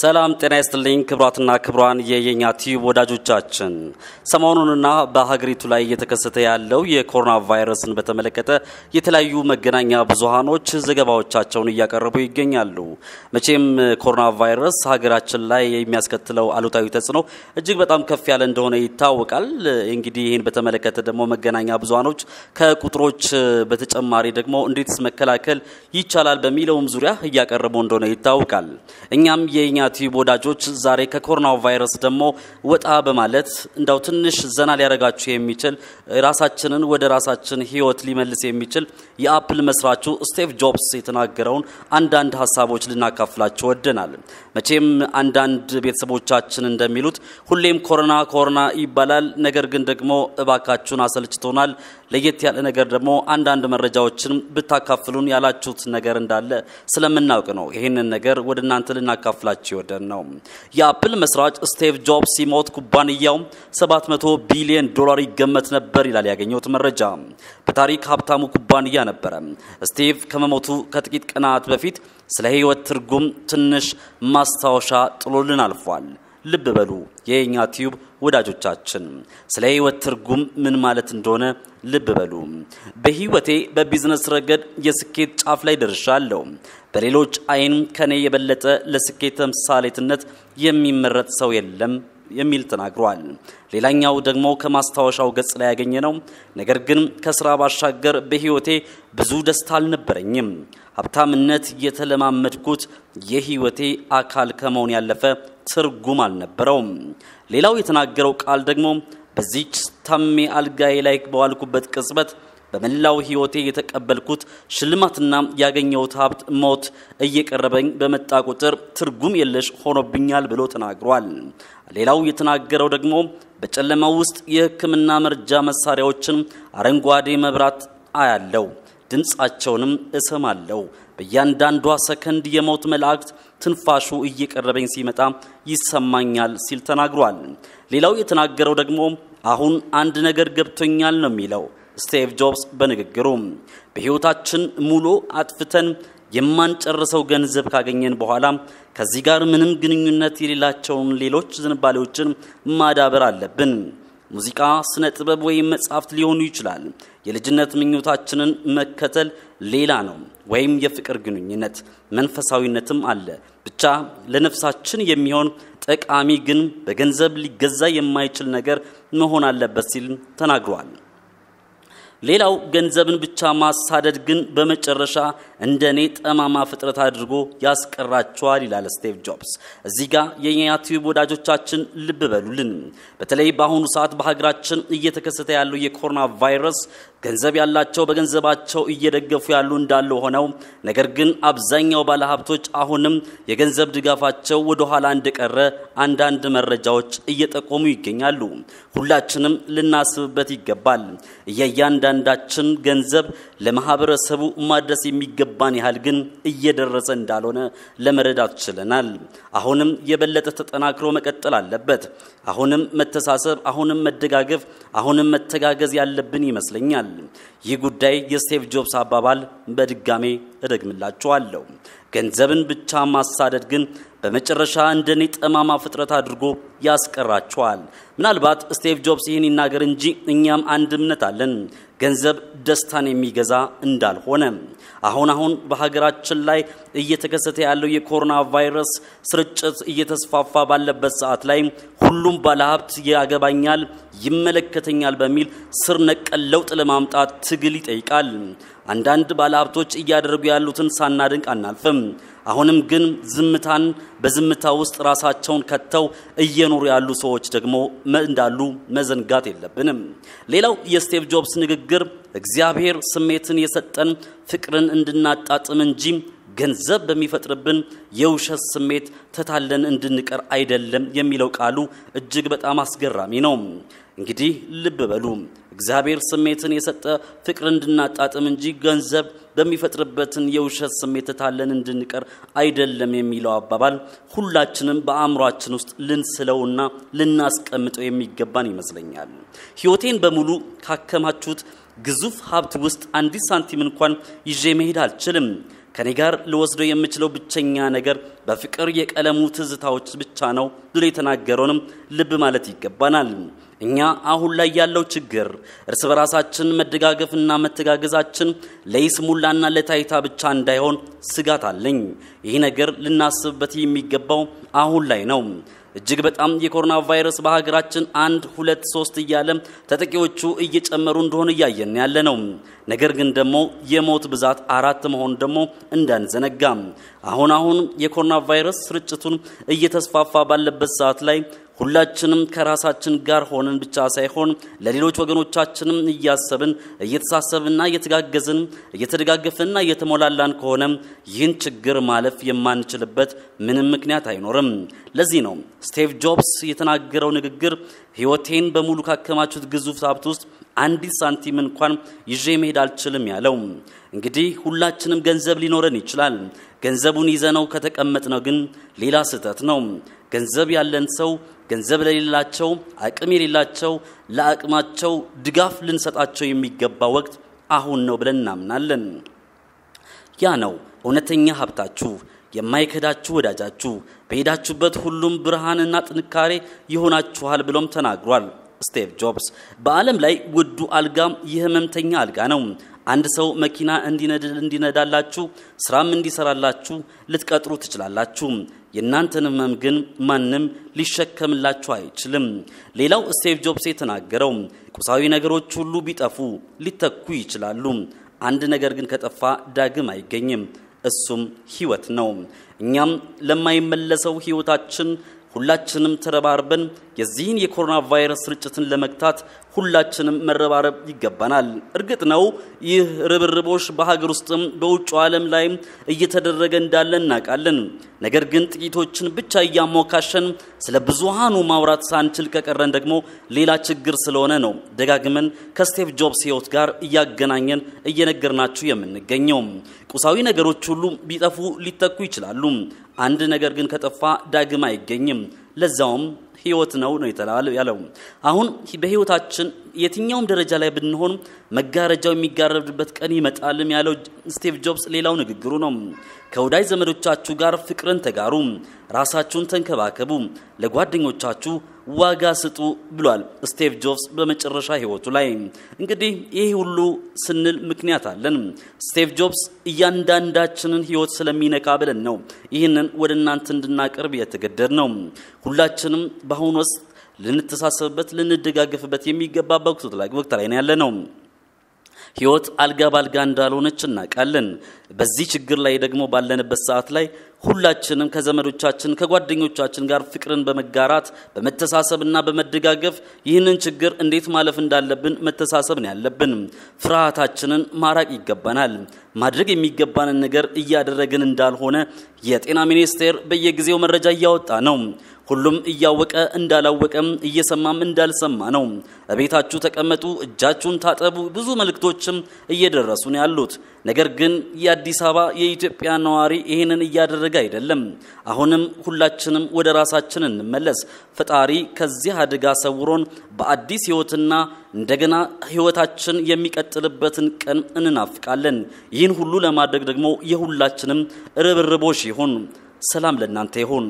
ሰላም ጤና ይስጥልኝ ክብሯትና ክብሯን የየኛ ቲዩብ ወዳጆቻችን፣ ሰሞኑንና በሀገሪቱ ላይ እየተከሰተ ያለው የኮሮና ቫይረስን በተመለከተ የተለያዩ መገናኛ ብዙሃኖች ዘገባዎቻቸውን እያቀረቡ ይገኛሉ። መቼም ኮሮና ቫይረስ ሀገራችን ላይ የሚያስከትለው አሉታዊ ተጽዕኖ እጅግ በጣም ከፍ ያለ እንደሆነ ይታወቃል። እንግዲህ ይህን በተመለከተ ደግሞ መገናኛ ብዙሃኖች ከቁጥሮች በተጨማሪ ደግሞ እንዴትስ መከላከል ይቻላል በሚለውም ዙሪያ እያቀረቡ እንደሆነ ይታወቃል። እኛም የኛ ቲዩብ ወዳጆች ዛሬ ከኮሮና ቫይረስ ደግሞ ወጣ በማለት እንዳው ትንሽ ዘና ሊያደርጋችሁ የሚችል ራሳችንን ወደ ራሳችን ህይወት ሊመልስ የሚችል የአፕል መስራቹ ስቴቭ ጆብስ የተናገረውን አንዳንድ ሀሳቦች ልናካፍላቸው ወደናል። መቼም አንዳንድ ቤተሰቦቻችን እንደሚሉት ሁሌም ኮሮና ኮሮና ይባላል። ነገር ግን ደግሞ እባካችሁን አሰልችቶናል። ለየት ያለ ነገር ደግሞ አንዳንድ መረጃዎችን ብታካፍሉን ያላችሁት ነገር እንዳለ ስለምናውቅ ነው ይህንን ነገር ወደ እናንተ ልናካፍላችሁ ሲወደን ነው። የአፕል መስራች ስቲቭ ጆብስ ሲሞት ኩባንያው 700 ቢሊዮን ዶላር ይገመት ነበር ይላል ያገኘሁት መረጃ። በታሪክ ሀብታሙ ኩባንያ ነበረ። ስቲቭ ከመሞቱ ከጥቂት ቀናት በፊት ስለ ህይወት ትርጉም ትንሽ ማስታወሻ ጥሎልን አልፏል። ልብ በሉ የኛ ቲዩብ ወዳጆቻችን ስለ ህይወት ትርጉም ምን ማለት እንደሆነ ልብ በሉ። በህይወቴ በቢዝነስ ረገድ የስኬት ጫፍ ላይ ደርሻለሁ። በሌሎች አይን ከኔ የበለጠ ለስኬት ተምሳሌትነት የሚመረጥ ሰው የለም የሚል ተናግሯል። ሌላኛው ደግሞ ከማስታወሻው ገጽ ላይ ያገኘ ነው። ነገር ግን ከስራ ባሻገር በህይወቴ ብዙ ደስታ አልነበረኝም። ሀብታምነት የተለማመድኩት የህይወቴ አካል ከመሆን ያለፈ ትርጉም አልነበረውም። ሌላው የተናገረው ቃል ደግሞ በዚች ታሜ አልጋዬ ላይ በዋልኩበት ቅጽበት በመላው ሕይወቴ የተቀበልኩት ሽልማትና ያገኘሁት ሀብት ሞት እየቀረበኝ በመጣ ቁጥር ትርጉም የለሽ ሆኖብኛል ብሎ ተናግሯል። ሌላው የተናገረው ደግሞ በጨለማው ውስጥ የሕክምና መርጃ መሳሪያዎችን አረንጓዴ መብራት አያለው፣ ድምፃቸውንም እሰማለው። በእያንዳንዷ ሰከንድ የሞት መላእክት ትንፋሹ እየቀረበኝ ሲመጣ ይሰማኛል ሲል ተናግሯል። ሌላው የተናገረው ደግሞ አሁን አንድ ነገር ገብቶኛል ነው የሚለው ስቴቭ ጆብስ በንግግሩ በሕይወታችን ሙሉ አጥፍተን የማንጨርሰው ገንዘብ ካገኘን በኋላ ከዚህ ጋር ምንም ግንኙነት የሌላቸውን ሌሎች ዝንባሌዎችን ማዳበር አለብን። ሙዚቃ፣ ስነ ጥበብ ወይም መጽሐፍት ሊሆኑ ይችላል። የልጅነት ምኞታችንን መከተል ሌላ ነው፣ ወይም የፍቅር ግንኙነት መንፈሳዊነትም አለ። ብቻ ለነፍሳችን የሚሆን ጠቃሚ ግን በገንዘብ ሊገዛ የማይችል ነገር መሆን አለበት ሲል ተናግሯል። ሌላው ገንዘብን ብቻ ማሳደድ ግን በመጨረሻ እንደ እኔ ጠማማ ፍጥረት አድርጎ ያስቀራቸዋል ይላል ስቲቭ ጆብስ። እዚህ ጋር የዩቲዩብ ወዳጆቻችን ልብ በሉልን። በተለይ በአሁኑ ሰዓት በሀገራችን እየተከሰተ ያለው የኮሮና ቫይረስ ገንዘብ ያላቸው በገንዘባቸው እየደገፉ ያሉ እንዳለ ሆነው ነገር ግን አብዛኛው ባለሀብቶች አሁንም የገንዘብ ድጋፋቸው ወደ ኋላ እንደቀረ አንዳንድ መረጃዎች እየጠቆሙ ይገኛሉ። ሁላችንም ልናስብበት ይገባል። እያንዳንዳችን ገንዘብ ለማህበረሰቡ ማድረስ የሚገባን ያህል ግን እየደረሰ እንዳልሆነ ለመረዳት ችለናል። አሁንም የበለጠ ተጠናክሮ መቀጠል አለበት። አሁንም መተሳሰብ፣ አሁንም መደጋገፍ፣ አሁንም መተጋገዝ ያለብን ይመስለኛል። አይሆንም። ይህ ጉዳይ የስቴቭ ጆብስ አባባል በድጋሜ እደግምላችኋለሁ። ገንዘብን ብቻ ማሳደድ ግን በመጨረሻ እንደ እኔ ጠማማ ፍጥረት አድርጎ ያስቀራቸዋል። ምናልባት ስቴቭ ጆብስ ይህን ይናገር እንጂ እኛም አንድ እምነት አለን፣ ገንዘብ ደስታን የሚገዛ እንዳልሆነ። አሁን አሁን በሀገራችን ላይ እየተከሰተ ያለው የኮሮና ቫይረስ ስርጭት እየተስፋፋ ባለበት ሰዓት ላይ ሁሉም ባለሀብት ያገባኛል፣ ይመለከተኛል በሚል ስር ነቀል ለውጥ ለማምጣት ትግል ይጠይቃል። አንዳንድ ባለሀብቶች እያደረጉ ያሉትን ሳናድንቅ አናልፍም። አሁንም ግን ዝምታን በዝምታ ውስጥ ራሳቸውን ከተው እየኖሩ ያሉ ሰዎች ደግሞ እንዳሉ መዘንጋት የለብንም። ሌላው የስቴቭ ጆብስ ንግግር እግዚአብሔር ስሜትን የሰጠን ፍቅርን እንድናጣጥም እንጂ ገንዘብ በሚፈጥርብን የውሸት ስሜት ተታለን እንድንቀር አይደለም የሚለው ቃሉ እጅግ በጣም አስገራሚ ነው። እንግዲህ ልብ በሉ እግዚአብሔር ስሜትን የሰጠ ፍቅር እንድናጣጥም እንጂ ገንዘብ በሚፈጥርበትን የውሸት ስሜት ተታለን እንድንቀር አይደለም የሚለው አባባል ሁላችንም በአእምሯችን ውስጥ ልንስለውና ልናስቀምጠው የሚገባን ይመስለኛል። ሕይወቴን በሙሉ ካከማችሁት ግዙፍ ሀብት ውስጥ አንዲት ሳንቲም እንኳን ይዤ መሄድ አልችልም። ከኔ ጋር ልወስደው የምችለው ብቸኛ ነገር በፍቅር የቀለሙ ትዝታዎች ብቻ ነው ብሎ የተናገረውንም ልብ ማለት ይገባናል። እኛ አሁን ላይ ያለው ችግር እርስ በራሳችን መደጋገፍና መተጋገዛችን ለይስሙላና ለታይታ ብቻ እንዳይሆን ስጋት አለኝ። ይህ ነገር ልናስብበት የሚገባው አሁን ላይ ነው። እጅግ በጣም የኮሮና ቫይረስ በሀገራችን አንድ ሁለት ሶስት እያለ ተጠቂዎቹ እየጨመሩ እንደሆነ እያየን ያለ ነው። ነገር ግን ደግሞ የሞት ብዛት አራት መሆን ደግሞ እንዳንዘነጋ አሁን አሁን የኮሮና ቫይረስ ስርጭቱን እየተስፋፋ ባለበት ሰዓት ላይ ሁላችንም ከራሳችን ጋር ሆነን ብቻ ሳይሆን ለሌሎች ወገኖቻችንም እያሰብን እየተሳሰብና እየተጋገዝን እየተደጋገፍንና እየተሞላላን ከሆነ ይህን ችግር ማለፍ የማንችልበት ምንም ምክንያት አይኖርም። ለዚህ ነው ስቴቭ ጆብስ የተናገረው ንግግር ሕይወቴን በሙሉ ካከማችሁት ግዙፍ ሀብት ውስጥ አንዲት ሳንቲም እንኳን ይዤ መሄድ አልችልም ያለው። እንግዲህ ሁላችንም ገንዘብ ሊኖረን ይችላል። ገንዘቡን ይዘነው ከተቀመጥነው ግን ሌላ ስህተት ነው። ገንዘብ ያለን ሰው ገንዘብ ለሌላቸው፣ አቅም የሌላቸው ለአቅማቸው ድጋፍ ልንሰጣቸው የሚገባ ወቅት አሁን ነው ብለን እናምናለን። ያ ነው እውነተኛ ሀብታችሁ፣ የማይከዳችሁ ወዳጃችሁ፣ በሄዳችሁበት ሁሉም ብርሃንና ጥንካሬ ይሆናችኋል ብሎም ተናግሯል ስቴቭ ጆብስ። በዓለም ላይ ውዱ አልጋም የህመምተኛ አልጋ ነው። አንድ ሰው መኪና እንዲነዳላችሁ ስራም እንዲሰራላችሁ ልትቀጥሩ ትችላላችሁ። የእናንተን ህመም ግን ማንም ሊሸከምላችሁ አይችልም። ሌላው ስቴቭ ጆብስ የተናገረው ቁሳዊ ነገሮች ሁሉ ቢጠፉ ሊተኩ ይችላሉ። አንድ ነገር ግን ከጠፋ ዳግም አይገኝም፣ እሱም ህይወት ነው። እኛም ለማይመለሰው ህይወታችን ሁላችንም ተረባርበን የዚህን የኮሮና ቫይረስ ስርጭትን ለመግታት ሁላችንም መረባረብ ይገባናል። እርግጥ ነው ይህ ርብርቦች በሀገር ውስጥም በውጭ ዓለም ላይም እየተደረገ እንዳለ እናውቃለን። ነገር ግን ጥቂቶችን ብቻ እያሞካሸን ስለ ብዙሃኑ ማውራት ሳንችል ከቀረን ደግሞ ሌላ ችግር ስለሆነ ነው ደጋግመን ከስቴቭ ጆብስ ሕይወት ጋር እያገናኘን እየነገርናችሁ የምንገኘው። ቁሳዊ ነገሮች ሁሉ ቢጠፉ ሊተኩ ይችላሉ። አንድ ነገር ግን ከጠፋ ዳግም አይገኝም፣ ለዛውም ህይወት ነው ነው ያለው። አሁን በህይወታችን የትኛውም ደረጃ ላይ ብንሆን መጋረጃው የሚጋረድበት ቀን ይመጣልም ያለው ስቲቭ ጆብስ ሌላው ንግግሩ ነው። ከወዳጅ ዘመዶቻችሁ ጋር ፍቅርን ተጋሩ፣ ራሳችሁን ተንከባከቡ፣ ለጓደኞቻችሁ ዋጋ ስጡ ብሏል ስቲቭ ጆብስ በመጨረሻ ህይወቱ ላይ። እንግዲህ ይህ ሁሉ ስንል ምክንያት አለን። ስቲቭ ጆብስ እያንዳንዳችንን ህይወት ስለሚነካ ብለን ነው ይህንን ወደ እናንተ እንድናቀርብ የተገደድ ነው። ሁላችንም በአሁኑ ወቅት ልንተሳሰብበት፣ ልንደጋገፍበት የሚገባ ወቅት ላይ ያለ ነው። ህይወት አልጋ ባልጋ እንዳልሆነች እናውቃለን። በዚህ ችግር ላይ ደግሞ ባለንበት ሰዓት ላይ ሁላችንም ከዘመዶቻችን ከጓደኞቻችን ጋር ፍቅርን በመጋራት በመተሳሰብና በመደጋገፍ ይህንን ችግር እንዴት ማለፍ እንዳለብን መተሳሰብ ነው ያለብን። ፍርሃታችንን ማራቅ ይገባናል። ማድረግ የሚገባንን ነገር እያደረግን እንዳልሆነ የጤና ሚኒስቴር በየጊዜው መረጃ እያወጣ ነው። ሁሉም እያወቀ እንዳላወቀም እየሰማም እንዳልሰማ ነው። በቤታችሁ ተቀመጡ፣ እጃችሁን ታጠቡ፣ ብዙ መልእክቶችም እየደረሱ ነው ያሉት። ነገር ግን የአዲስ አበባ የኢትዮጵያ ነዋሪ ይህንን እያደረገ አይደለም። አሁንም ሁላችንም ወደ ራሳችን እንመለስ። ፈጣሪ ከዚህ አደጋ ሰውሮን በአዲስ ህይወትና እንደገና ህይወታችን የሚቀጥልበትን ቀን እንናፍቃለን። ይህን ሁሉ ለማድረግ ደግሞ የሁላችንም ርብርቦሽ ይሁን። ሰላም ለእናንተ ይሁን።